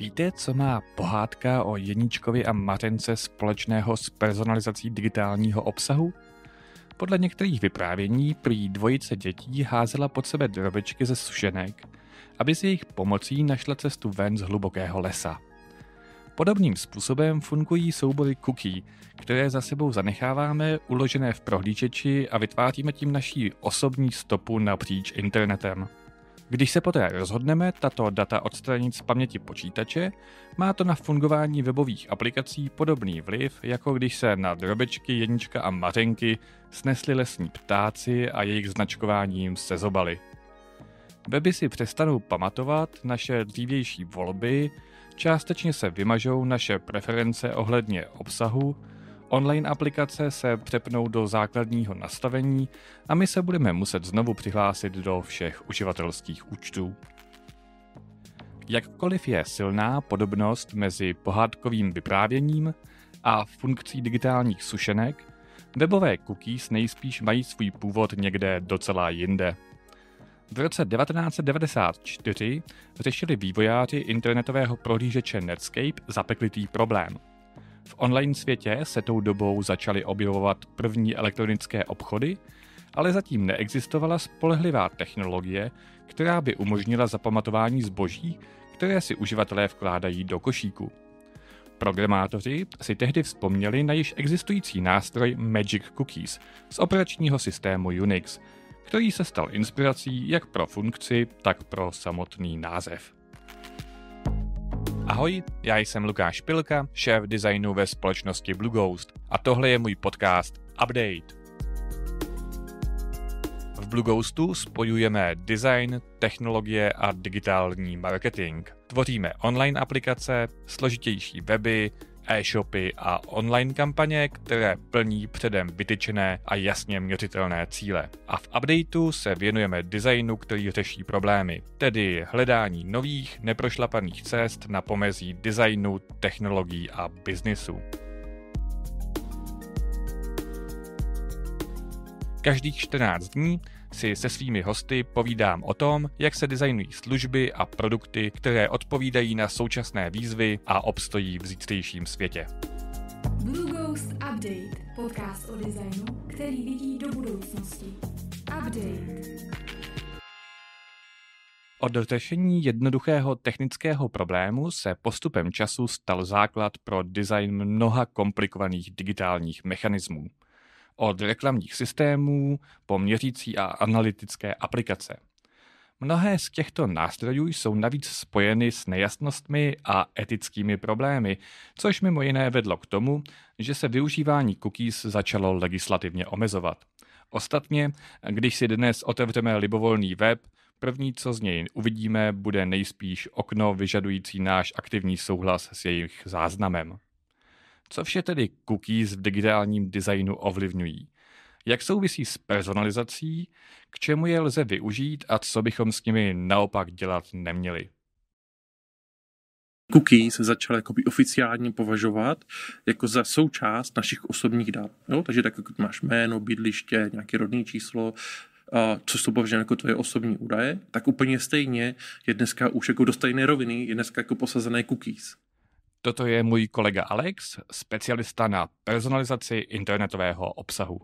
Víte, co má pohádka o Jeníčkovi a Mařence společného s personalizací digitálního obsahu? Podle některých vyprávění prý dvojice dětí házela pod sebe drobečky ze sušenek, aby si jejich pomocí našla cestu ven z hlubokého lesa. Podobným způsobem fungují soubory cookie, které za sebou zanecháváme uložené v prohlížeči a vytváříme tím naší osobní stopu napříč internetem. Když se poté rozhodneme tato data odstranit z paměti počítače, má to na fungování webových aplikací podobný vliv, jako když se na drobečky, jednička a mařenky snesli lesní ptáci a jejich značkováním se zobali. Weby si přestanou pamatovat naše dřívější volby, částečně se vymažou naše preference ohledně obsahu, Online aplikace se přepnou do základního nastavení a my se budeme muset znovu přihlásit do všech uživatelských účtů. Jakkoliv je silná podobnost mezi pohádkovým vyprávěním a funkcí digitálních sušenek, webové cookies nejspíš mají svůj původ někde docela jinde. V roce 1994 řešili vývojáři internetového prohlížeče Netscape zapeklitý problém – v online světě se tou dobou začaly objevovat první elektronické obchody, ale zatím neexistovala spolehlivá technologie, která by umožnila zapamatování zboží, které si uživatelé vkládají do košíku. Programátoři si tehdy vzpomněli na již existující nástroj Magic Cookies z operačního systému Unix, který se stal inspirací jak pro funkci, tak pro samotný název. Ahoj, já jsem Lukáš Pilka, šéf designu ve společnosti Blue Ghost a tohle je můj podcast Update. V Blue Ghostu spojujeme design, technologie a digitální marketing. Tvoříme online aplikace, složitější weby, e-shopy a online kampaně, které plní předem vytyčené a jasně měřitelné cíle. A v updateu se věnujeme designu, který řeší problémy, tedy hledání nových, neprošlapaných cest na pomezí designu, technologií a biznisu. Každých 14 dní si se svými hosty povídám o tom, jak se designují služby a produkty, které odpovídají na současné výzvy a obstojí v zítřejším světě. Blue Ghost Update, podcast o designu, který vidí do budoucnosti. Update. Od řešení jednoduchého technického problému se postupem času stal základ pro design mnoha komplikovaných digitálních mechanismů od reklamních systémů po měřící a analytické aplikace. Mnohé z těchto nástrojů jsou navíc spojeny s nejasnostmi a etickými problémy, což mimo jiné vedlo k tomu, že se využívání cookies začalo legislativně omezovat. Ostatně, když si dnes otevřeme libovolný web, první, co z něj uvidíme, bude nejspíš okno vyžadující náš aktivní souhlas s jejich záznamem. Co vše tedy cookies v digitálním designu ovlivňují? Jak souvisí s personalizací, k čemu je lze využít a co bychom s nimi naopak dělat neměli? cookies začaly jakoby oficiálně považovat jako za součást našich osobních dat. Jo? Takže tak, jako máš jméno, bydliště, nějaké rodné číslo, a co jsou považené jako tvoje osobní údaje, tak úplně stejně je dneska už jako do stejné roviny, je dneska jako posazené cookies. Toto je můj kolega Alex, specialista na personalizaci internetového obsahu.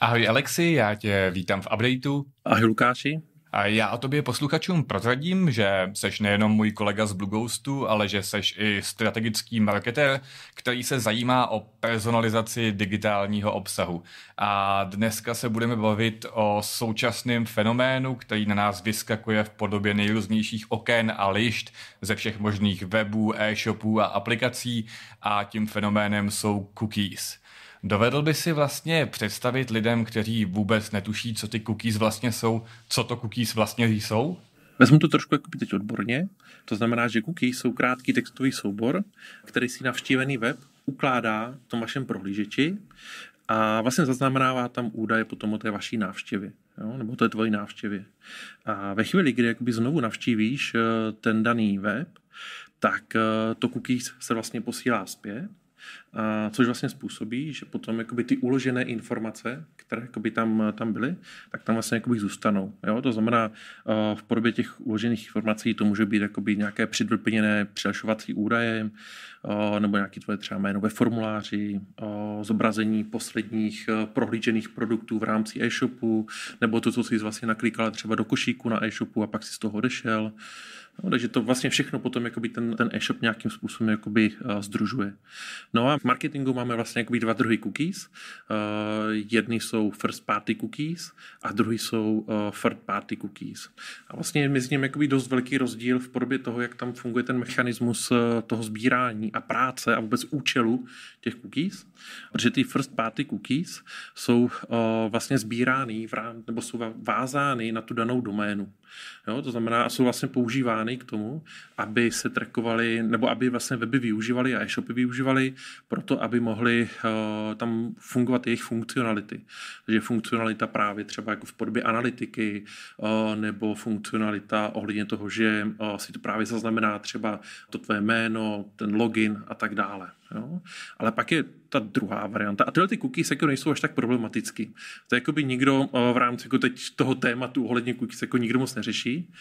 Ahoj Alexi, já tě vítám v updateu. Ahoj Lukáši, a já a tobě posluchačům prozradím, že seš nejenom můj kolega z Blue Ghostu, ale že seš i strategický marketer, který se zajímá o personalizaci digitálního obsahu. A dneska se budeme bavit o současném fenoménu, který na nás vyskakuje v podobě nejrůznějších oken a lišt ze všech možných webů, e-shopů a aplikací a tím fenoménem jsou cookies. Dovedl by si vlastně představit lidem, kteří vůbec netuší, co ty cookies vlastně jsou, co to cookies vlastně jsou? Vezmu to trošku jako teď odborně. To znamená, že cookies jsou krátký textový soubor, který si navštívený web ukládá v tom vašem prohlížeči a vlastně zaznamenává tam údaje potom o té vaší návštěvě, jo? nebo je tvojí návštěvě. A ve chvíli, kdy jakoby znovu navštívíš eh, ten daný web, tak eh, to cookies se vlastně posílá zpět a což vlastně způsobí, že potom jakoby ty uložené informace, které jakoby tam, tam byly, tak tam vlastně jakoby zůstanou. Jo? To znamená, eh, v podobě těch uložených informací to může být jakoby nějaké předvyplněné přihlašovací údaje, eh, nebo nějaký tvoje třeba jméno ve formuláři, eh, zobrazení posledních prohlížených produktů v rámci e-shopu, nebo to, co jsi vlastně naklikala třeba do košíku na e-shopu a pak si z toho odešel. No, takže to vlastně všechno potom jakoby ten, ten e-shop nějakým způsobem jakoby uh, združuje. No a v marketingu máme vlastně jakoby dva druhy cookies. Uh, jedny jsou first party cookies a druhý jsou uh, third party cookies. A vlastně mezi nimi jakoby dost velký rozdíl v podobě toho, jak tam funguje ten mechanismus toho sbírání a práce a vůbec účelu těch cookies. Protože ty first party cookies jsou uh, vlastně sbírány v rám, nebo jsou vázány na tu danou doménu. Jo, to znamená, jsou vlastně používány k tomu, aby se trackovali, nebo aby vlastně weby využívali a e-shopy využívali proto, aby mohly uh, eh, tam fungovat jejich funkcionality. Takže funkcionalita právě třeba jako v podobě analytiky, uh, nebo funkcionalita ohledně toho, že uh, si to právě zaznamená třeba to tvé jméno, ten login a tak dále. Jo? Ale pak je ta druhá varianta. A tyhle ty cookies jako nejsou až tak problematicky. To jako by nikdo eh, v rámci jako teď toho tématu ohledně cookies jako nikdo moc neřeší.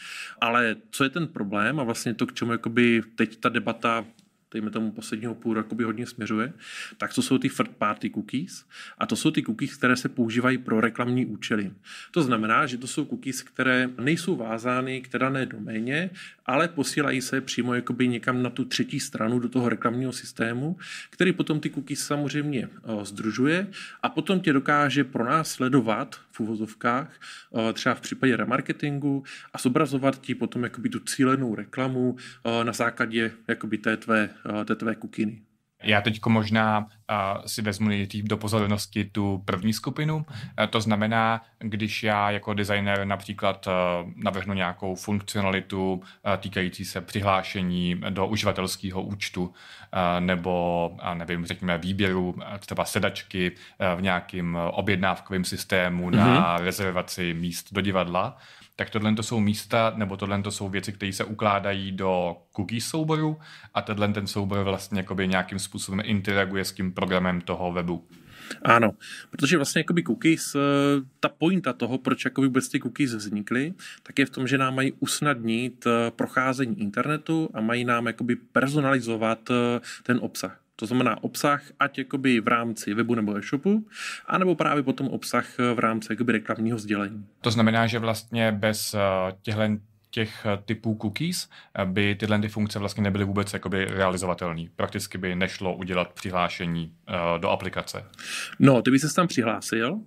Ale co je ten problém a vlastně to, k čemu by teď ta debata dejme tomu posledního půl roku by hodně směřuje, tak to jsou ty third party cookies a to jsou ty cookies, které se používají pro reklamní účely. To znamená, že to jsou cookies, které nejsou vázány k dané doméně, ale posílají se přímo jakoby někam na tu třetí stranu do toho reklamního systému, který potom ty cookies samozřejmě o, eh, združuje a potom tě dokáže pro nás sledovat uvozovkách, eh, třeba v případě remarketingu a zobrazovat ti potom jakoby tu cílenou reklamu eh, na základě jakoby té tvé, eh, té tvé kukiny. Já teď jako možná uh, si vezmu nejdřív do pozornosti tu první skupinu. Uh, to znamená, když já jako designer například uh, navrhnu nějakou funkcionalitu uh, týkající se přihlášení do uživatelského účtu uh, nebo, uh, nevím, řekněme, výběru uh, třeba sedačky uh, v nějakém objednávkovém systému mm-hmm. na mhm. rezervaci míst do divadla, tak tohle to jsou místa, nebo tohle to jsou věci, které se ukládají do cookie souboru a tenhle ten soubor vlastně jakoby nějakým způsobem interaguje s tím programem toho webu. Ano, protože vlastně jakoby cookies, eh, ta pointa toho, proč jakoby vůbec ty cookies vznikly, tak je v tom, že nám mají usnadnit eh, procházení internetu a mají nám jakoby personalizovat eh, ten obsah. To znamená obsah, ať jakoby v rámci webu nebo e-shopu, anebo právě potom obsah v rámci jakoby reklamního sdělení. To znamená, že vlastně bez eh, těchto těch eh, typů cookies eh, by tyhle ty funkce vlastně nebyly vůbec jakoby realizovatelné. Prakticky by nešlo udělat přihlášení do aplikace. No, ty by se tam přihlásil,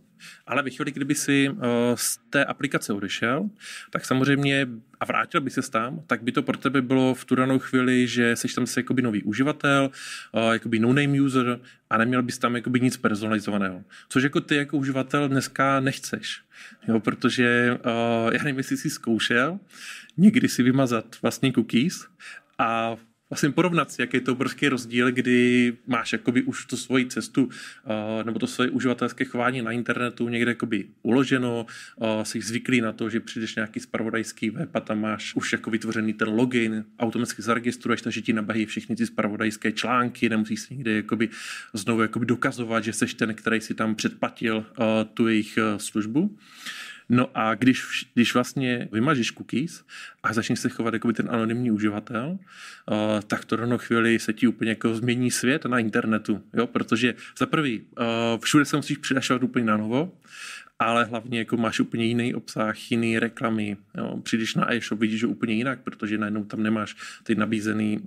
ale ve chvíli, kdyby si eh, z té aplikace odešel, tak samozřejmě a vrátil by se tam, tak by to pro tebe bylo v tu danou chvíli, že jsi tam se jakoby nový uživatel, eh, jakoby no-name user a neměl bys tam jakoby nic personalizovaného. Což jako ty jako uživatel dneska nechceš. Jo, protože eh, já nevím, jestli jsi zkoušel někdy si vymazat vlastní cookies a vlastně porovnat si, jaký je to obrovský rozdíl, kdy máš jakoby už tu svoji cestu eh, nebo to svoje uživatelské chování na internetu někde jakoby uloženo, eh, jsi zvyklý na to, že přijdeš nějaký spravodajský web a tam máš už jako vytvořený ten login, automaticky zaregistruješ, takže ti nabahí všechny ty spravodajské články, nemusíš si nikde jakoby znovu jakoby dokazovat, že jsi ten, který si tam předplatil eh, tu jejich službu. No a když, když vlastně vymažeš cookies a začneš se chovat jako by ten anonymní uživatel, uh, tak to rovno chvíli se ti úplně jako změní svět na internetu, jo? protože za prvý, uh, všude se musíš přidašovat úplně na novo, ale hlavně jako máš úplně jiný obsah, jiný reklamy. Jo. Přijdeš na e-shop, vidíš, že úplně jinak, protože najednou tam nemáš ty nabízený uh,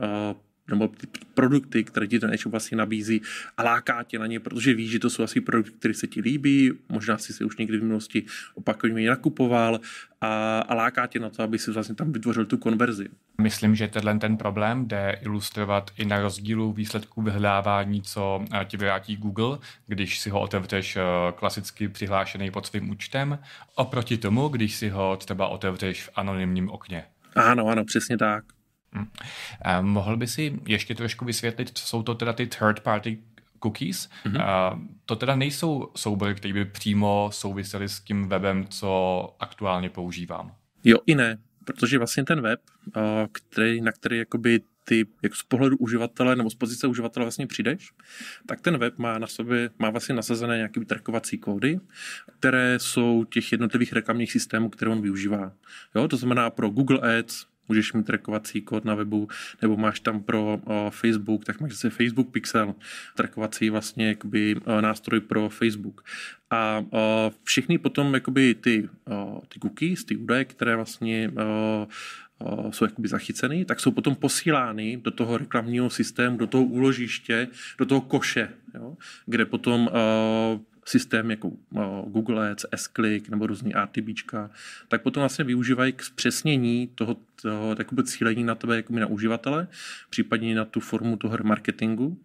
nebo ty produkty, které ti ten e-shop vlastně nabízí a láká tě na ně, protože víš, že to jsou asi produkty, které se ti líbí, možná si si už někdy v minulosti opakovaně nakupoval a, a láká tě na to, aby si vlastně tam vytvořil tu konverzi. Myslím, že tenhle ten problém jde ilustrovat i na rozdílu výsledků vyhledávání, co eh, ti vrátí Google, když si ho otevřeš eh, klasicky přihlášený pod svým účtem, oproti tomu, když si ho třeba otevřeš v anonymním okně. Ano, ano, přesně tak. Hm. A mohl by si ještě trošku vysvětlit, co jsou to teda ty third party cookies. Mm-hmm. A to teda nejsou soubory, které by přímo souvisely s tím webem, co aktuálně používám. Jo i ne, protože vlastně ten web, který, na který jakoby ty jak z pohledu uživatele nebo z pozice uživatele vlastně přijdeš, tak ten web má na sobě, má vlastně nasazené nějaké trackovací kódy, které jsou těch jednotlivých reklamních systémů, které on využívá. Jo, to znamená pro Google Ads, můžeš mít trackovací kód na webu, nebo máš tam pro Facebook, tak máš zase Facebook Pixel, trackovací vlastně jakoby nástroj pro Facebook. A všechny potom jakoby ty, ty cookies, ty údaje, které vlastně jsou jakoby zachycený, tak jsou potom posílány do toho reklamního systému, do toho úložiště, do toho koše, jo, kde potom systém jako Google Ads, S-Click nebo různý RTB, tak potom vlastně využívají k zpřesnění toho, toho cílení na tebe jako na uživatele, případně na tu formu toho marketingu.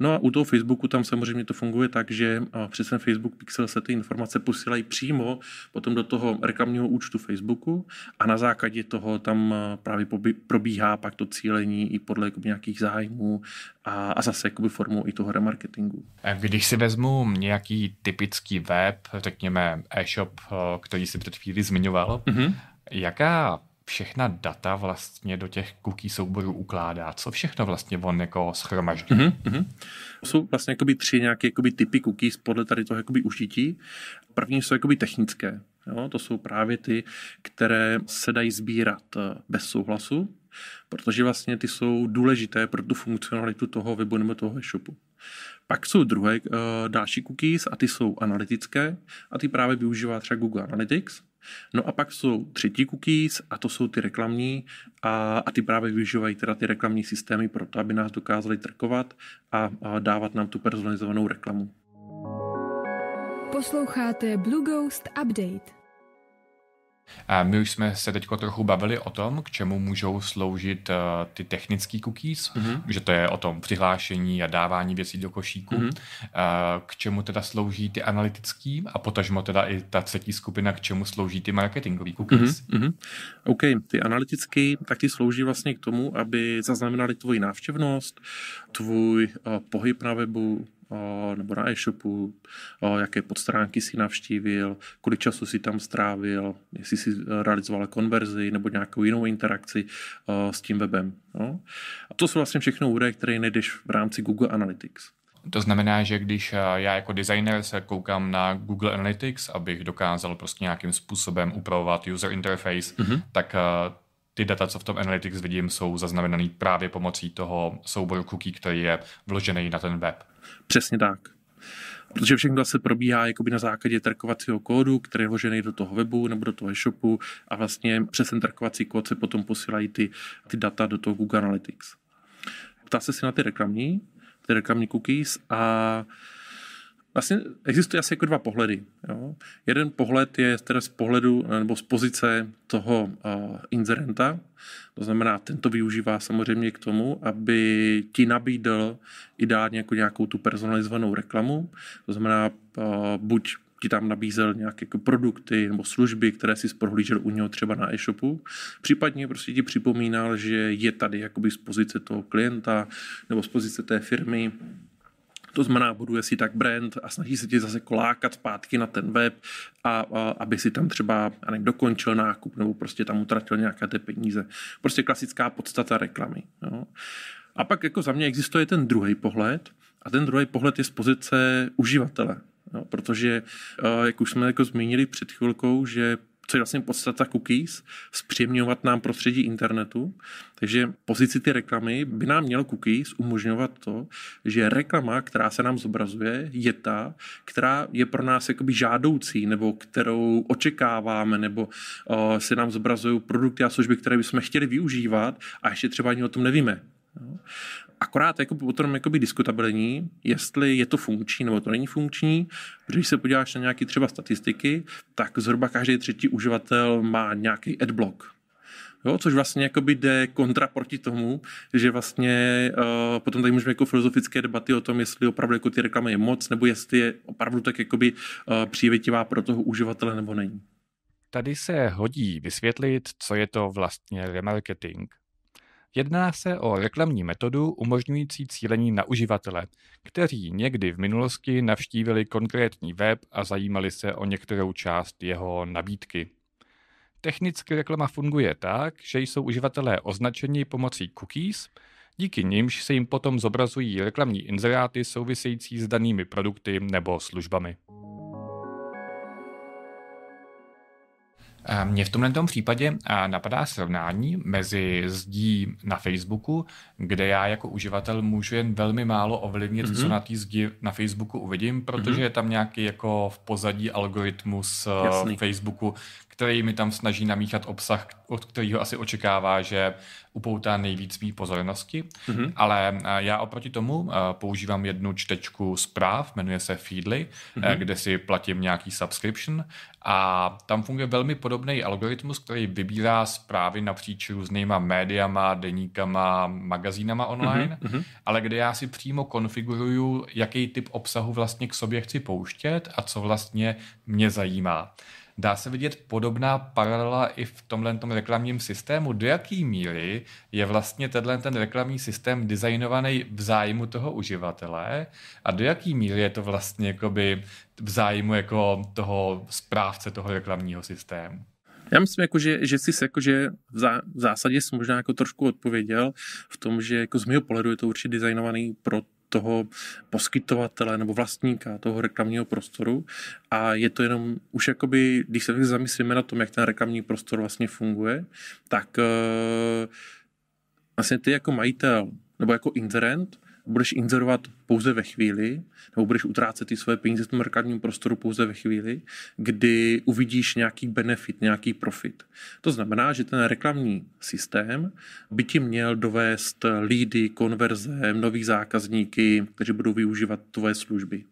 No a u toho Facebooku tam samozřejmě to funguje tak, že přes ten Facebook Pixel se ty informace posílají přímo potom do toho reklamního účtu Facebooku a na základě toho tam právě probíhá pak to cílení i podle jakoby, nějakých zájmů a, a zase jakoby formou i toho remarketingu. Když si vezmu nějaký typický web, řekněme e-shop, který si před chvíli zmiňoval, mm-hmm. jaká všechna data vlastně do těch cookie souborů ukládá? Co všechno vlastně on jako schromaždí? Mm-hmm, mhm, Jsou vlastně jakoby tři nějaké jakoby typy cookies podle tady toho jakoby užití. První jsou jakoby technické. Jo? To jsou právě ty, které se dají sbírat eh, bez souhlasu, protože vlastně ty jsou důležité pro tu funkcionalitu toho webu nebo toho e-shopu. Pak jsou druhé eh, další cookies a ty jsou analytické a ty právě využívá třeba Google Analytics No a pak jsou třetí cookies a to jsou ty reklamní a, a ty právě využívají teda ty reklamní systémy pro to, aby nás dokázali trkovat a, a dávat nám tu personalizovanou reklamu. Posloucháte Blue Ghost Update. A my už jsme se teď trochu bavili o tom, k čemu můžou sloužit uh, ty technické cookies, mm-hmm. že to je o tom přihlášení a dávání věcí do košíku, mm-hmm. uh, k čemu teda slouží ty analytický a potažmo teda i ta třetí skupina, k čemu slouží ty marketingové cookies. Mm-hmm. OK, ty analytické, tak ty slouží vlastně k tomu, aby zaznamenali tvoji návštěvnost, tvůj uh, pohyb na webu, nebo na e-shopu, jaké podstránky si navštívil, kolik času si tam strávil, jestli si e, realizoval konverzi nebo nějakou jinou interakci s tím webem. A to jsou vlastně všechno údaje, které nejdeš v rámci Google Analytics. To znamená, že když e, já jako designer se koukám na Google Analytics, abych dokázal prostě nějakým způsobem upravovat user interface, mm-hmm. tak e, ty data, co v tom Analytics vidím, jsou zaznamenaný právě pomocí toho souboru cookie, který je vložený na ten web. Přesně tak. Protože všechno se probíhá jakoby na základě trkovacího kódu, který je vložený do toho webu nebo do toho e-shopu a vlastně přes ten trkovací kód se potom posílají ty, ty data do toho Google Analytics. Ptá se si na ty reklamní, ty reklamní cookies a Vlastně existují asi jako dva pohledy. Jo. Jeden pohled je teda z pohledu nebo z pozice toho uh, inzerenta, to znamená, tento využívá samozřejmě k tomu, aby ti nabídl ideálně jako nějakou tu personalizovanou reklamu, to znamená uh, buď ti tam nabízel nějaké jako produkty nebo služby, které si prohlížel u něho třeba na e-shopu. Případně prostě ti připomínal, že je tady jakoby z pozice toho klienta nebo z pozice té firmy to znamená, buduje si tak brand a snaží se ti zase kolákat zpátky na ten web, a, a aby si tam třeba a nevím, dokončil nákup nebo prostě tam utratil nějaké ty peníze. Prostě klasická podstata reklamy. Jo. A pak jako za mě existuje ten druhý pohled a ten druhý pohled je z pozice uživatele. No, protože, eh, jak už jsme jako zmínili před chvilkou, že co je vlastně podstata cookies, zpříjemňovat nám prostředí internetu. Takže pozici ty reklamy by nám měl cookies umožňovat to, že reklama, která se nám zobrazuje, je ta, která je pro nás jakoby žádoucí, nebo kterou očekáváme, nebo uh, se nám zobrazují produkty a služby, které bychom chtěli využívat a ještě třeba ani o tom nevíme akorát jako potom jakoby diskutabilní, jestli je to funkční nebo to není funkční, protože když se podíváš na nějaké třeba statistiky, tak zhruba každý třetí uživatel má nějaký adblock, Jo, což vlastně jakoby jde kontra proti tomu, že vlastně uh, potom tady můžeme jako filozofické debaty o tom, jestli opravdu jako ty reklamy je moc, nebo jestli je opravdu tak jakoby uh, přívětivá pro toho uživatele nebo není. Tady se hodí vysvětlit, co je to vlastně remarketing, Jedná se o reklamní metodu umožňující cílení na uživatele, kteří někdy v minulosti navštívili konkrétní web a zajímali se o některou část jeho nabídky. Technicky reklama funguje tak, že jsou uživatelé označeni pomocí cookies, díky nimž se jim potom zobrazují reklamní inzeráty související s danými produkty nebo službami. Mně v tomhle tom případě napadá srovnání mezi zdí na Facebooku, kde já jako uživatel můžu jen velmi málo ovlivnit, mm-hmm. co mhm. na té zdi na Facebooku uvidím, protože mm-hmm. je tam nějaký jako v pozadí algoritmus eh, Jasný. Facebooku, který mi tam snaží namíchat obsah, od kterého asi očekává, že upoutá nejvíc mý pozornosti. Mm-hmm. Ale eh, já oproti tomu eh, používám jednu čtečku zpráv, jmenuje se Feedly, mm-hmm. kde si platím nějaký subscription a tam funguje velmi podobný algoritmus, který vybírá zprávy napříč různýma médiama, deníkama, magazínama mhm, online, mm-hmm. ale kde já si přímo konfiguruju, jaký typ obsahu vlastně k sobě chci pouštět a co vlastně mě zajímá. Dá se vidět podobná paralela i v tomhle tom reklamním systému? Do jaký míry je vlastně tenhle ten reklamní systém designovaný v zájmu toho uživatele a do jaký míry je to vlastně jakoby v zájmu jako toho správce toho reklamního systému? Já myslím, jako, že, že jsi se jakože v, zá, v zásadě jsi možná jako trošku odpověděl v tom, že jako z mého pohledu je to určitě designovaný pro toho poskytovatele nebo vlastníka toho reklamního prostoru a je to jenom už jakoby, když se zamyslíme na tom, jak ten reklamní prostor vlastně funguje, tak eh, vlastně ty jako majitel nebo jako inzerent budeš inzerovat pouze ve chvíli, nebo budeš utrácet ty své peníze v tom merkantním prostoru pouze ve chvíli, kdy uvidíš nějaký benefit, nějaký profit. To znamená, že ten reklamní systém by ti měl dovést lídy, konverze, nový zákazníky, kteří budou využívat tvoje služby.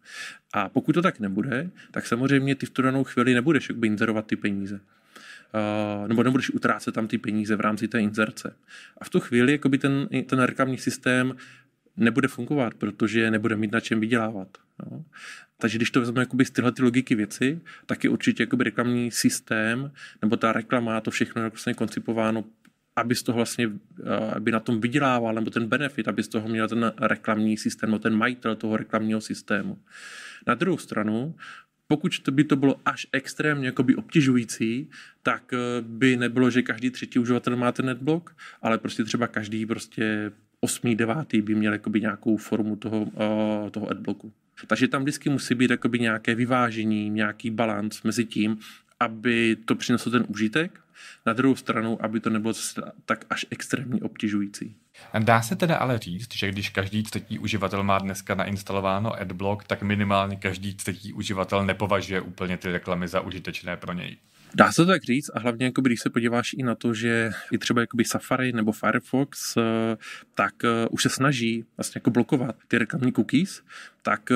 A pokud to tak nebude, tak samozřejmě ty v tu danou chvíli nebudeš jakoby inzerovat ty peníze. Uh, nebo nebudeš utrácet tam ty peníze v rámci té inzerce. A v tu chvíli jakoby ten, ten reklamní systém nebude fungovat, protože nebude mít na čem vydělávat. No. Takže když to vezmeme jakoby z tyhle ty logiky věci, tak je určitě jakoby reklamní systém, nebo ta reklama, to všechno je vlastně koncipováno aby z toho vlastně, eh, aby na tom vydělával, nebo ten benefit, aby z toho měl ten reklamní systém, nebo ten majitel toho reklamního systému. Na druhou stranu, pokud to by to bylo až extrémně jakoby obtěžující, tak eh, by nebylo, že každý třetí uživatel má ten netblok, ale prostě třeba každý prostě 8. 9. by měl jakoby nějakou formu toho, uh, toho adblocku. Takže tam vždycky musí být jakoby nějaké vyvážení, nějaký balans mezi tím, aby to přineslo ten užitek, na druhou stranu, aby to nebylo tak až extrémně obtěžující. Dá se teda ale říct, že když každý třetí uživatel má dneska nainstalováno adblock, tak minimálně každý třetí uživatel nepovažuje úplně ty reklamy za užitečné pro něj. Dá se to tak říct a hlavně, jakoby, když se podíváš i na to, že i třeba jakoby Safari nebo Firefox, eh, tak eh, už se snaží vlastně jako blokovat ty reklamní cookies, tak eh,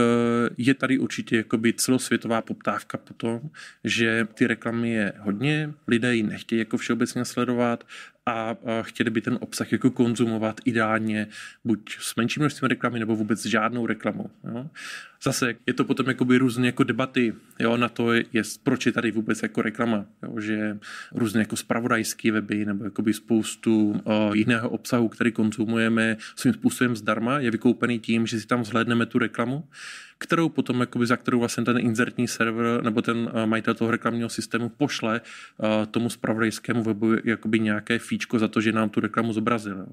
je tady určitě jakoby celosvětová poptávka po tom, že ty reklamy je hodně, lidé ji nechtějí jako všeobecně sledovat a chtěli by ten obsah jako konzumovat ideálně buď s menším množstvím reklamy nebo vůbec s žádnou reklamou. Jo. Zase je to potom jakoby různé jako debaty jo, na to, je, proč je tady vůbec jako reklama, jo, že různé jako spravodajské weby nebo jakoby spoustu o, eh, jiného obsahu, který konzumujeme svým způsobem zdarma, je vykoupený tím, že si tam zhlédneme tu reklamu kterou potom, jakoby, za kterou vlastně ten insertní server nebo ten eh, majitel toho reklamního systému pošle eh, tomu spravodajskému webu jakoby nějaké fíčko za to, že nám tu reklamu zobrazil. Jo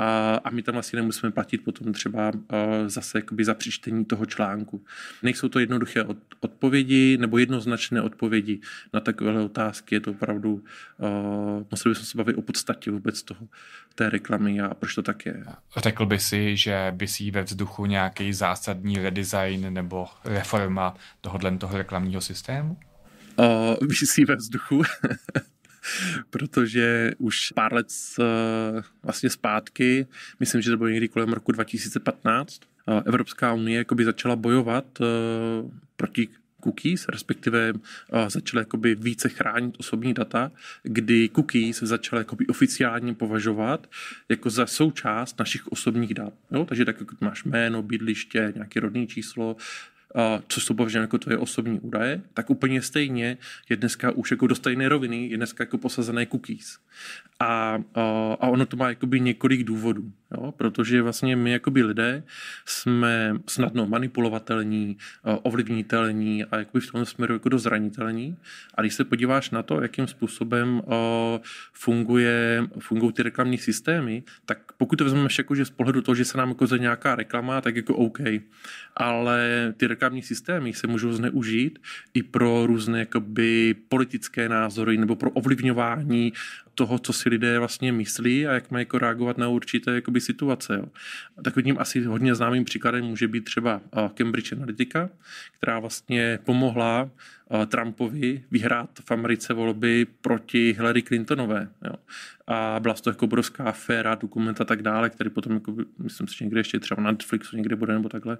a, a my tam vlastně nemusíme platit potom třeba eh, zase jakoby za přičtení toho článku. Nejsou to jednoduché od, odpovědi nebo jednoznačné odpovědi na takové otázky. Je to opravdu, uh, museli bychom se bavit o podstatě vůbec toho, té reklamy a proč to tak je. Řekl by si, že si ve vzduchu nějaký zásadní redesign nebo reforma tohohle toho reklamního systému? Uh, eh, vysí ve vzduchu. protože už pár let z, eh, vlastně zpátky, myslím, že to bylo někdy kolem roku 2015, eh, Evropská unie jakoby začala bojovat eh, proti cookies, respektive začala jakoby více chránit osobní data, kdy cookies začala jakoby oficiálně považovat jako za součást našich osobních dat. Jo? Takže tak, jak máš jméno, bydliště, nějaké rodné číslo, co jsou považovány jako tvoje osobní údaje, tak úplně stejně je dneska už jako do stejné roviny, je dneska jako posazené cookies. A, a ono to má jakoby několik důvodů. Jo, protože vlastně my jako by lidé jsme snadno manipulovatelní, eh, ovlivnitelní a jakoby v tom směru jako do zranitelní. A když se podíváš na to, jakým způsobem eh, funguje, fungují ty reklamní systémy, tak pokud to vezmeme jako, že z pohledu toho, že se nám jako za nějaká reklama, tak jako OK. Ale ty reklamní systémy se můžou zneužít i pro různé jakoby politické názory nebo pro ovlivňování toho, co si lidé vlastně myslí a jak mají jako reagovat na určité jakoby, situace. Jo. Takovým asi hodně známým příkladem může být třeba eh, Cambridge Analytica, která vlastně pomohla Eh, Trumpovi vyhrát v Americe volby proti Hillary Clintonové. Jo. A byla to jako obrovská aféra, dokument a tak dále, který potom, jako, myslím si, že někde ještě třeba na Netflixu někde bude nebo takhle,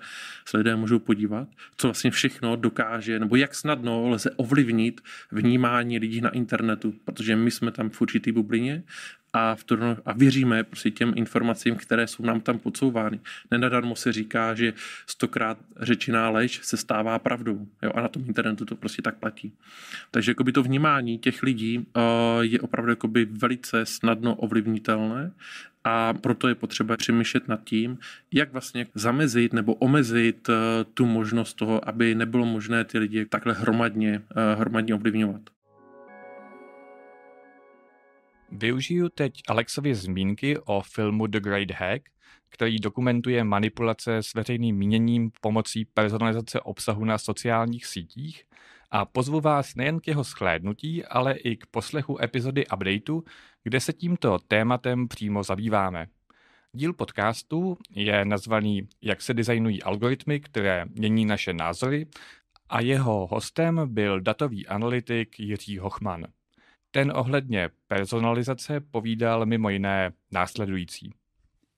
se lidé můžou podívat, co vlastně všechno dokáže, nebo jak snadno lze ovlivnit vnímání lidí na internetu, protože my jsme tam v určitý bublině a, v turnu, a věříme prostě těm informacím, které jsou nám tam podsouvány. Nenadarmo se říká, že stokrát řečená lež se stává pravdou. Jo? A na tom internetu to prostě tak platí. Takže jakoby to vnímání těch lidí uh, je opravdu jakoby velice snadno ovlivnitelné a proto je potřeba přemýšlet nad tím, jak vlastně zamezit nebo omezit uh, tu možnost toho, aby nebylo možné ty lidi takhle hromadně, uh, hromadně ovlivňovat. Využiju teď Alexově zmínky o filmu The Great Hack, který dokumentuje manipulace s veřejným míněním pomocí personalizace obsahu na sociálních sítích a pozvu vás nejen k jeho schlédnutí, ale i k poslechu epizody updateu, kde se tímto tématem přímo zabýváme. Díl podcastu je nazvaný Jak se designují algoritmy, které mění naše názory a jeho hostem byl datový analytik Jiří Hochman. Ten ohledně personalizace povídal mimo jiné následující.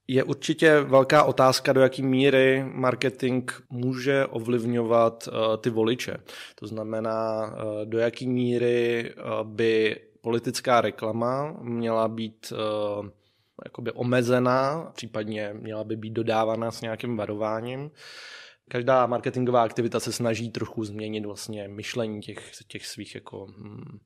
Je určitě velká otázka, do jaké míry marketing může ovlivňovat eh, ty voliče. To znamená, eh, do jaké míry eh, by politická reklama měla být jakoby omezená, případně měla by být dodávaná s nějakým varováním. Každá marketingová aktivita se snaží trochu změnit vlastně myšlení těch, těch svých jako... Mm,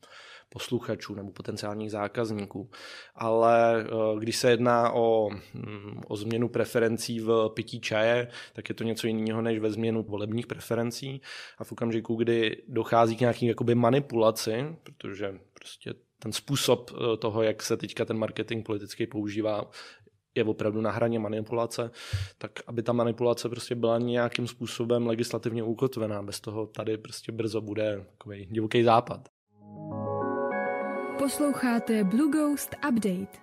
posluchačů nebo potenciálních zákazníků. Ale eh, když se jedná o, mm, o změnu preferencí v pití čaje, tak je to něco jiného než ve změnu volebních preferencí. A v okamžiku, kdy dochází k nějaký jakoby manipulaci, protože prostě ten způsob eh, toho, jak se teďka ten marketing politický používá, je opravdu na hraně manipulace, tak aby ta manipulace prostě byla nějakým způsobem legislativně ukotvená. Bez toho tady prostě brzo bude takový divoký západ. Posloucháte Blue Ghost Update.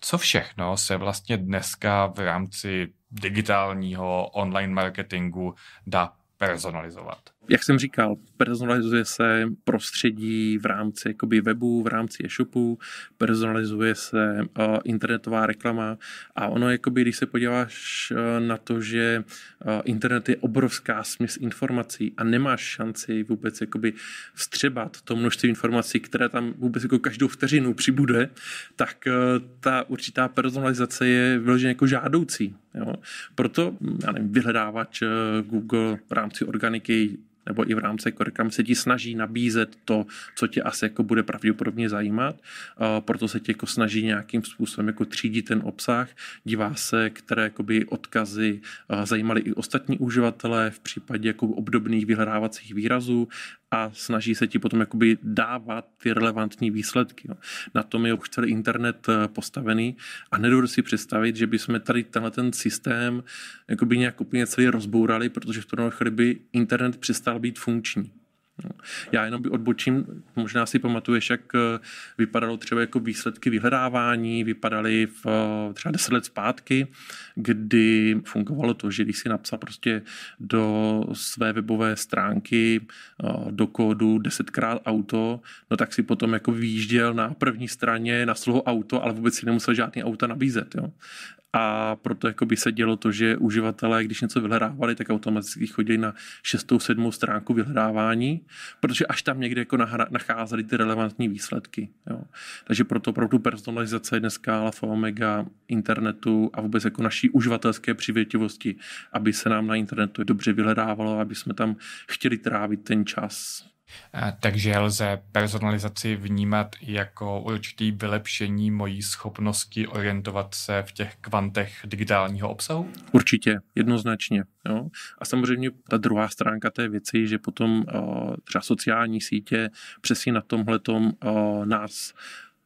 Co všechno se vlastně dneska v rámci digitálního online marketingu dá personalizovat? jak jsem říkal, personalizuje se prostředí v rámci jakoby webu, v rámci e-shopu, personalizuje se uh, internetová reklama a ono, jakoby, když se podíváš uh, na to, že uh, internet je obrovská směs informací a nemáš šanci vůbec jakoby vstřebat to množství informací, které tam vůbec jako každou vteřinu přibude, tak uh, ta určitá personalizace je vyloženě jako žádoucí. Jo. Proto, já nevím, vyhledávač Google v rámci organiky nebo i v rámci kam se ti snaží nabízet to, co tě asi jako bude pravděpodobně zajímat, proto se tě jako snaží nějakým způsobem jako třídit ten obsah, dívá se, které odkazy zajímaly i ostatní uživatelé v případě jako obdobných vyhledávacích výrazů a snaží se ti potom jakoby dávat ty relevantní výsledky. Jo. Na tom je už celý internet eh, postavený a nedovedu si představit, že bychom tady tenhle ten systém jakoby nějak úplně celý rozbourali, protože v tom chvíli by internet přestal být funkční. No. Já jenom odbočím, možná si pamatuješ, jak eh, vypadalo třeba jako výsledky vyhledávání, vypadaly v eh, třeba deset let zpátky, kdy fungovalo to, že když si napsal prostě do své webové stránky eh, do kódu desetkrát auto, no tak si potom jako výjížděl na první straně na slovo auto, ale vůbec si nemusel žádný auta nabízet. Jo? a proto jakoby se dělo to, že uživatelé, když něco vyhledávali, tak automaticky chodili na šestou, sedmou stránku vyhledávání, protože až tam někde jako nacházeli ty relevantní výsledky. Jo. Takže proto opravdu personalizace je dneska alfa omega internetu a vůbec jako naší uživatelské přivětivosti, aby se nám na internetu dobře vyhledávalo, aby jsme tam chtěli trávit ten čas. Eh, takže lze personalizaci vnímat jako určitý vylepšení mojí schopnosti orientovat se v těch kvantech digitálního obsahu? Určitě, jednoznačně. Jo. A samozřejmě ta druhá stránka té věci, že potom eh, třeba sociální sítě přesně na tomhle eh, nás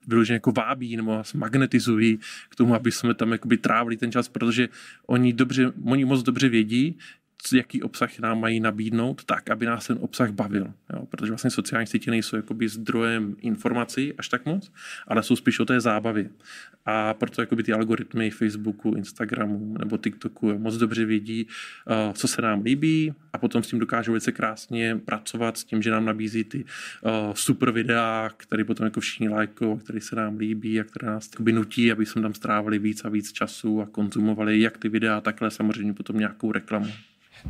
vyloženě jako vábí nebo nás magnetizují k tomu, aby jsme tam jakoby trávili ten čas, protože oni, dobře, oni moc dobře vědí, jaký obsah nám mají nabídnout, tak, aby nás ten obsah bavil. Jo? Protože vlastně sociální sítě nejsou jakoby zdrojem informací až tak moc, ale jsou spíš o té zábavě. A proto jakoby ty algoritmy Facebooku, Instagramu nebo TikToku jo, moc dobře vidí, uh, eh, co se nám líbí a potom s tím dokážou velice krásně pracovat s tím, že nám nabízí ty uh, super videa, které potom jako všichni lajkou, které se nám líbí a které nás jakoby nutí, aby jsme tam strávili víc a víc času a konzumovali jak ty videa, takhle samozřejmě potom nějakou reklamu.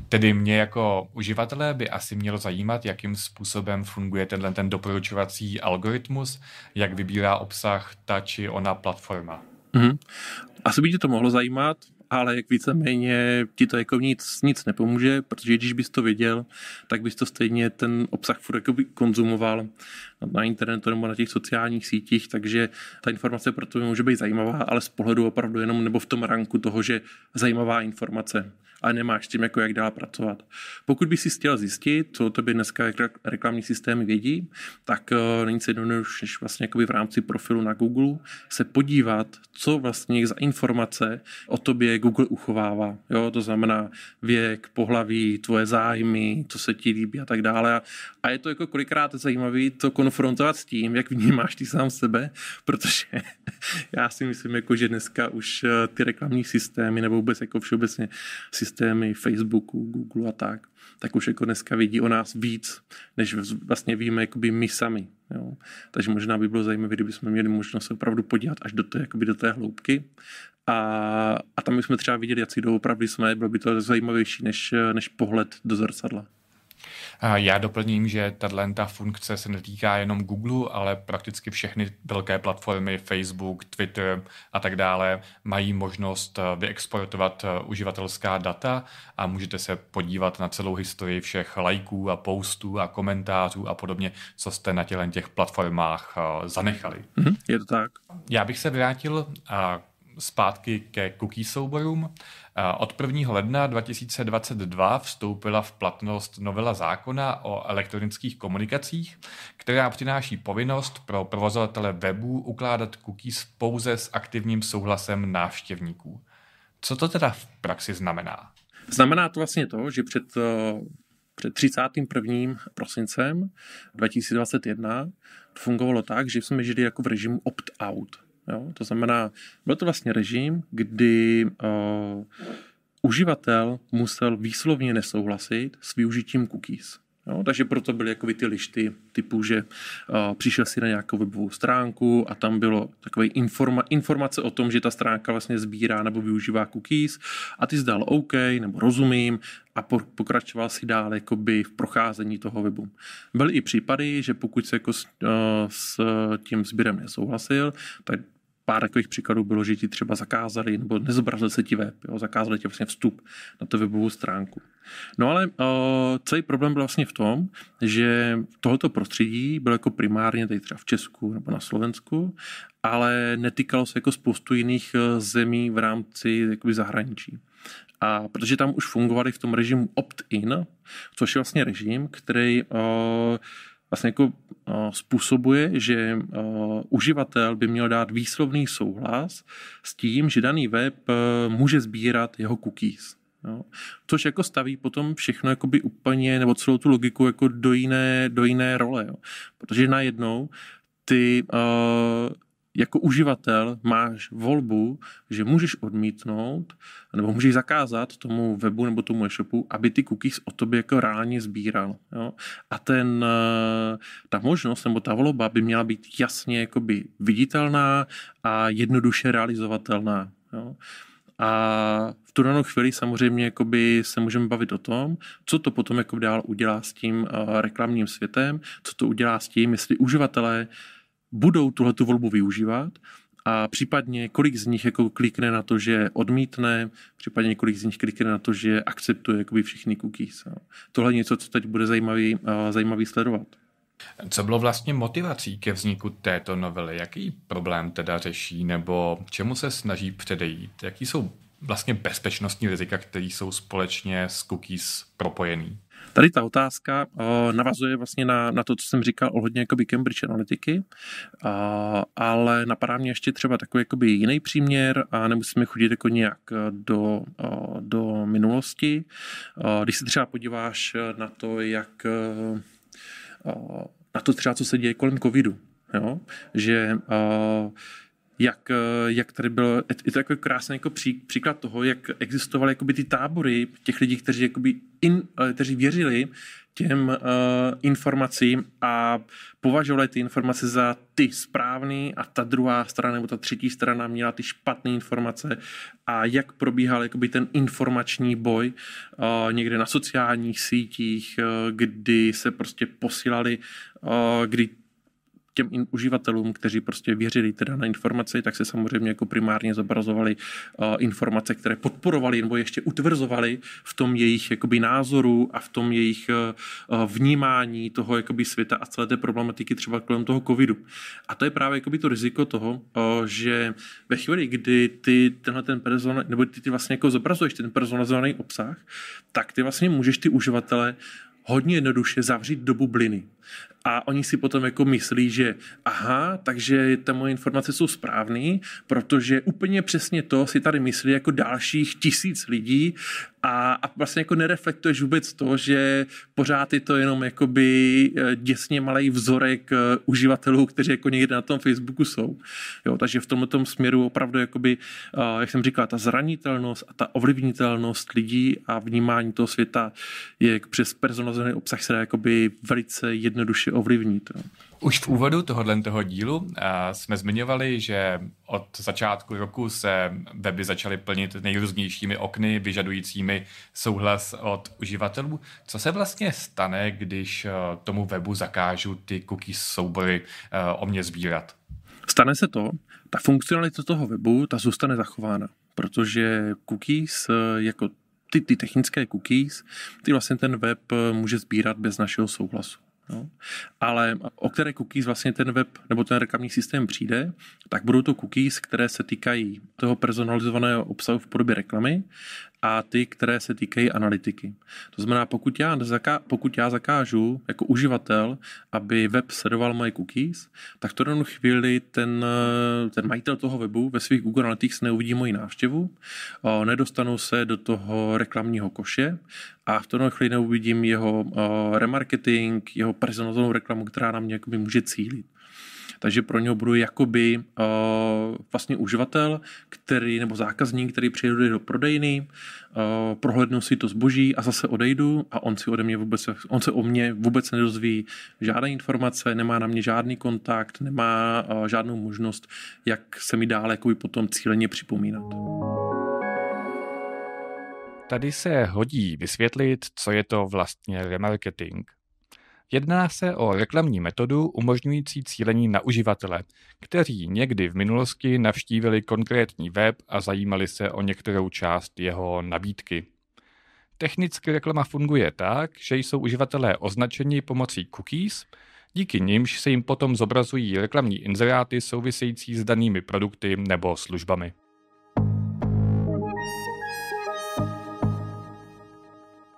Tedy mě jako uživatele by asi mělo zajímat, jakým způsobem funguje tenhle ten doporučovací algoritmus, jak vybírá obsah ta či ona platforma. Mm-hmm. Asi by tě to mohlo zajímat, ale jak víceméně ti to jako nic, nic nepomůže, protože když bys to věděl, tak bys to stejně ten obsah furt jako by konzumoval na internetu nebo na těch sociálních sítích, takže ta informace pro tebe může být zajímavá, ale z pohledu opravdu jenom nebo v tom ranku toho, že zajímavá informace a nemáš s tím, jako jak dál pracovat. Pokud bys si chtěl zjistit, co to by dneska reklamní systémy vědí, tak eh, není se jednoduše, než vlastně jako v rámci profilu na Google se podívat, co vlastně za informace o tobě Google uchovává. Jo, to znamená věk, pohlaví, tvoje zájmy, co se ti líbí a tak dále. A je to jako kolikrát zajímavé to konfrontovat s tím, jak vnímáš ty sám sebe, protože já si myslím, jako, že dneska už eh, ty reklamní systémy nebo vůbec jako všeobecně systémy systémy Facebooku, Google a tak, tak už jako dneska vidí o nás víc, než vlastně víme jakoby my sami. Jo. Takže možná by bylo zajímavé, kdybychom měli možnost se opravdu podívat až do té, jakoby do té hloubky. A, a tam bychom třeba viděli, jak si doopravdy jsme, bylo by to zajímavější než, než pohled do zrcadla. Eh, já doplním, že tato funkce se netýká jenom Google, ale prakticky všechny velké platformy, Facebook, Twitter a tak dále, mají možnost eh, vyexportovat eh, uživatelská data a můžete se podívat na celou historii všech lajků a postů a komentářů a podobně, co jste na těch platformách zanechali. Mhm, je to tak. Já bych se vrátil zpátky ke cookie souborům. Od 1. ledna 2022 vstoupila v platnost novela zákona o elektronických komunikacích, která přináší povinnost pro provozovatele webů ukládat cookies pouze s aktivním souhlasem návštěvníků. Co to teda v praxi znamená? Znamená to vlastně to, že před eh, před 31. prosincem 2021 fungovalo tak, že jsme žili jako v režimu opt-out. Jo? To znamená, byl to vlastně režim, kdy uh, uživatel musel výslovně nesouhlasit s využitím cookies. Jo, takže proto byly jakoby ty lišty typu, že uh, přišel si na nějakou webovou stránku a tam bylo takové informa- informace o tom, že ta stránka vlastně sbírá nebo využívá cookies a ty zdal OK nebo rozumím a po- pokračoval si dál jakoby v procházení toho webu. Byly i případy, že pokud se jako s, uh, s tím sběrem nesouhlasil, tak pár takových příkladů bylo, že ti třeba zakázali nebo nezobrazili se ti web, jo, zakázali ti vlastně vstup na tu webovou stránku. No ale uh, celý problém byl vlastně v tom, že tohoto prostředí bylo jako primárně tady třeba v Česku nebo na Slovensku, ale netýkalo se jako spoustu jiných e, zemí v rámci jakoby, zahraničí. A protože tam už fungovali v tom režimu opt-in, což je vlastně režim, který uh, vlastně jako eh, způsobuje, že eh, uživatel by měl dát výslovný souhlas s tím, že daný web eh, může sbírat jeho cookies. No, Což jako staví potom všechno jakoby úplně, nebo celou tu logiku jako do jiné, do jiné role. Jo. Protože najednou ty uh, jako uživatel máš volbu, že můžeš odmítnout nebo můžeš zakázat tomu webu nebo tomu e-shopu, aby ty cookies o tobě jako reálně sbíral. Jo? A ten, eh, ta možnost nebo ta volba by měla být jasně jakoby viditelná a jednoduše realizovatelná. Jo? A v tu danou chvíli samozřejmě jakoby se můžeme bavit o tom, co to potom jako dál udělá s tím eh, reklamním světem, co to udělá s tím, jestli uživatelé uh, budou tuhle tu volbu využívat a případně kolik z nich jako klikne na to, že odmítne, případně kolik z nich klikne na to, že akceptuje jakoby všechny cookies. Jo. Tohle je něco, co teď bude zajímavý, eh, zajímavý sledovat. Co bylo vlastně motivací ke vzniku této novely? Jaký problém teda řeší nebo čemu se snaží předejít? Jaký jsou vlastně bezpečnostní rizika, které jsou společně s cookies propojený? Tady ta otázka navazuje vlastně na, na to, co jsem říkal ohledně jakoby Cambridge Analytiky, ale napadá mě ještě třeba takový jakoby jiný příměr a nemusíme chodit jako nějak do, do minulosti. Když se třeba podíváš na to, jak na to třeba, co se děje kolem covidu, jo? že jak, eh, jak tady byl. je to jako krásný jako pří, příklad toho, jak existovaly jakoby ty tábory těch lidí, kteří, jakoby in, eh, kteří věřili těm uh, informacím a považovali ty informace za ty správný a ta druhá strana nebo ta třetí strana měla ty špatné informace a jak probíhal jakoby ten informační boj uh, někde na sociálních sítích, uh, kdy se prostě posílali, uh, kdy těm in, uživatelům, kteří prostě věřili teda na informaci, tak se samozřejmě jako primárně zobrazovaly uh, informace, které podporovaly nebo ještě utvrzovaly v tom jejich jakoby názoru a v tom jejich uh, vnímání toho jakoby světa a celé té problematiky třeba kolem toho covidu. A to je právě jakoby to riziko toho, uh, že ve chvíli, kdy ty tenhle ten personál, nebo ty, ty vlastně jako zobrazuješ ten personalizovaný obsah, tak ty vlastně můžeš ty uživatele hodně jednoduše zavřít do bubliny a oni si potom jako myslí, že aha, takže ta moje informace jsou správný, protože úplně přesně to si tady myslí jako dalších tisíc lidí a, a vlastně jako nereflektuješ vůbec to, že pořád je to jenom jakoby eh, děsně malý vzorek eh, uživatelů, kteří jako někde na tom Facebooku jsou. Jo, takže v tomto směru opravdu jakoby, eh, jak jsem říkal, ta zranitelnost a ta ovlivnitelnost lidí a vnímání toho světa je přes personalizovaný obsah se dá jakoby velice jedno jednoduše ovlivnit. Už v úvodu tohohle toho dílu eh, jsme zmiňovali, že od začátku roku se weby začaly plnit nejrůznějšími okny, vyžadujícími souhlas od uživatelů. Co se vlastně stane, když eh, tomu webu zakážu ty cookies soubory eh, o mě sbírat? Stane se to, ta funkcionalita toho webu, ta zůstane zachována, protože cookies jako ty, ty technické cookies, ty vlastně ten web může sbírat bez našeho souhlasu. No. Ale o které cookies vlastně ten web nebo ten reklamní systém přijde, tak budou to cookies, které se týkají toho personalizovaného obsahu v podobě reklamy a ty, které se týkají analytiky. To znamená, pokud já, zaka- pokud já zakážu jako uživatel, aby web sledoval moje cookies, tak to danou chvíli ten, ten majitel toho webu ve svých Google Analytics neuvidí moji návštěvu, o, nedostanu se do toho reklamního koše a v tom chvíli neuvidím jeho o, remarketing, jeho personalizovanou reklamu, která na mě může cílit takže pro něho budu jakoby uh, vlastně uživatel, který, nebo zákazník, který přijde do prodejny, uh, eh, prohlednu si to zboží a zase odejdu a on si ode mě vůbec, on se o mě vůbec nedozví žádné informace, nemá na mě žádný kontakt, nemá uh, žádnou možnost, jak se mi dále jakoby potom cíleně připomínat. Tady se hodí vysvětlit, co je to vlastně remarketing. Jedná se o reklamní metodu umožňující cílení na uživatele, kteří někdy v minulosti navštívili konkrétní web a zajímali se o některou část jeho nabídky. Technicky reklama funguje tak, že jsou uživatelé označeni pomocí cookies, díky nimž se jim potom zobrazují reklamní inzeráty související s danými produkty nebo službami.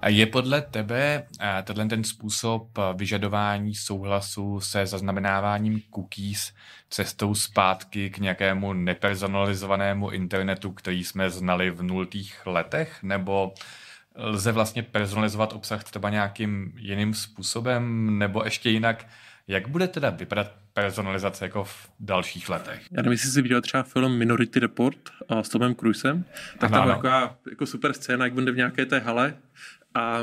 Je podle tebe tenhle ten způsob eh, vyžadování souhlasu se zaznamenáváním cookies cestou zpátky k nějakému nepersonalizovanému internetu, který jsme znali v nultých letech, nebo lze vlastně personalizovat obsah třeba nějakým jiným způsobem, nebo ještě jinak, jak bude teda vypadat personalizace jako v dalších letech? Já nevím, jestli jsi viděl třeba film Minority Report eh, s Tomem Cruisem, tak ano, tam byla no. taková jako super scéna, jak on jde v nějaké té hale a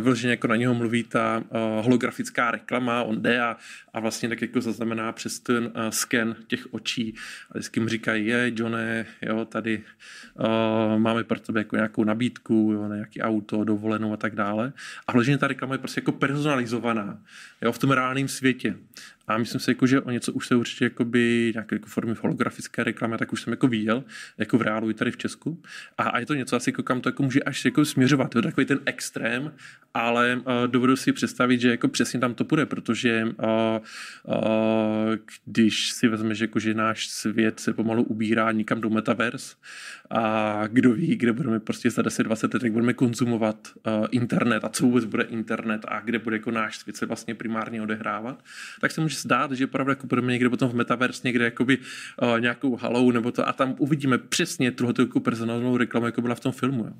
vyloženě jako na něho mluví ta holografická reklama, on jde a, a vlastně tak jako zaznamená přes ten sken těch očí a vždycky mu říkají, je, Johne, jo, tady uh, máme pro tebe jako nějakou nabídku, jo, nějaký auto, dovolenou a tak dále. A vloženě ta reklama je prostě jako personalizovaná, jo, v tom reálném světě. A myslím si, jako, že o něco už se určitě jakoby, nějaké jako formy holografické reklamy, tak už jsem jako viděl, jako v reálu i tady v Česku. A, a je to něco asi, jako, kam to jako může až jako směřovat. To je takový ten extrém, ale uh, dovedu si představit, že jako přesně tam to půjde, protože uh, uh, když si vezmeš, jako, že náš svět se pomalu ubírá nikam do metavers a kdo ví, kde budeme prostě za 10-20 let, jak budeme konzumovat uh, internet a co vůbec bude internet a kde bude jako náš svět se vlastně primárně odehrávat, tak se může zdát, že opravdu jako budeme někde potom v metaverse někde jakoby uh, nějakou halou nebo to a tam uvidíme přesně tuhle jako personálnou reklamu, jako byla v tom filmu. Jo.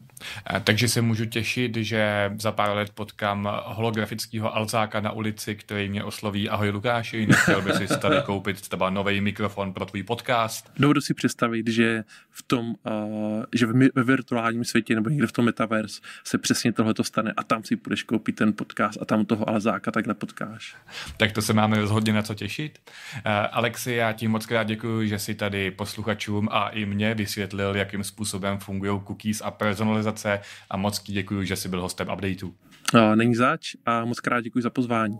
Eh, takže se můžu těšit, že za pár let potkám eh, holografického alzáka na ulici, který mě osloví, ahoj Lukáši, nechtěl by si tady koupit třeba nový mikrofon pro tvůj podcast. Dovedu no, si představit, že v tom, uh, že v, ve virtuálním světě nebo někde v tom metaverse se přesně tohle to stane a tam si půjdeš koupit ten podcast a tam toho alzáka takhle potkáš. Tak to se máme rozhodně určitě na co těšit. Eh, Alexi, já ti moc krát děkuji, že si tady posluchačům a i mě vysvětlil, jakým způsobem fungují cookies a personalizace a moc ti děkuji, že jsi byl hostem updateu. Není zač a moc krát děkuji za pozvání.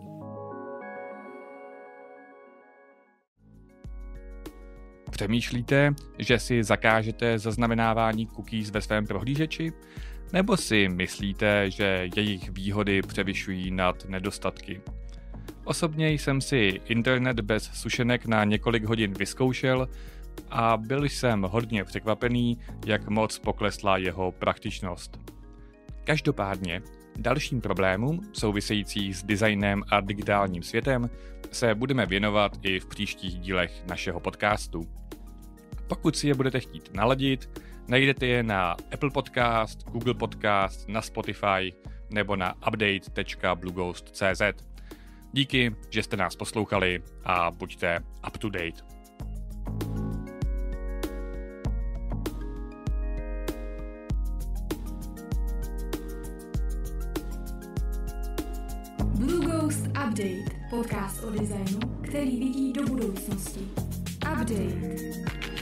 Přemýšlíte, že si zakážete zaznamenávání cookies ve svém prohlížeči? Nebo si myslíte, že jejich výhody převyšují nad nedostatky? Osobně jsem si internet bez sušenek na několik hodin vyzkoušel a byl jsem hodně překvapený, jak moc poklesla jeho praktičnost. Každopádně, dalším problémům souvisejících s designem a digitálním světem se budeme věnovat i v příštích dílech našeho podcastu. Pokud si je budete chtít naladit, najdete je na Apple Podcast, Google Podcast, na Spotify nebo na update.blueghost.cz. Díky, že jste nás poslouchali a buďte up to date. Blue Ghost Update, podcast o designu, který vidí do budoucnosti. Update.